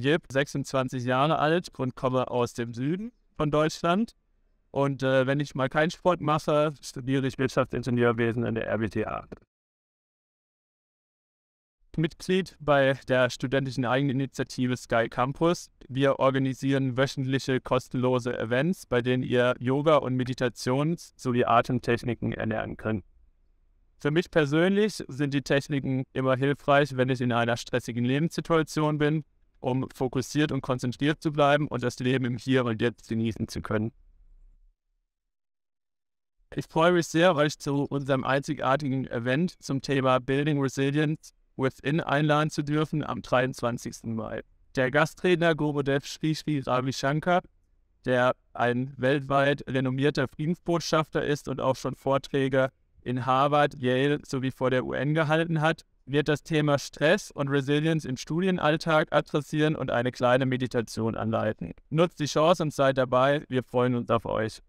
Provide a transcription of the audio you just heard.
gibt, 26 Jahre alt und komme aus dem Süden von Deutschland. Und äh, wenn ich mal keinen Sport mache, studiere ich Wirtschaftsingenieurwesen in der RWTH. Mitglied bei der studentischen Eigeninitiative Sky Campus. Wir organisieren wöchentliche kostenlose Events, bei denen ihr Yoga und Meditations- sowie Atemtechniken erlernen könnt. Für mich persönlich sind die Techniken immer hilfreich, wenn ich in einer stressigen Lebenssituation bin um fokussiert und konzentriert zu bleiben und das Leben im Hier und Jetzt genießen zu können. Ich freue mich sehr, euch zu unserem einzigartigen Event zum Thema Building Resilience Within einladen zu dürfen am 23. Mai. Der Gastredner Gurudev Shri Sri Ravi Shankar, der ein weltweit renommierter Friedensbotschafter ist und auch schon Vorträge in Harvard, Yale sowie vor der UN gehalten hat, wird das Thema Stress und Resilience im Studienalltag adressieren und eine kleine Meditation anleiten. Nutzt die Chance und seid dabei. Wir freuen uns auf euch.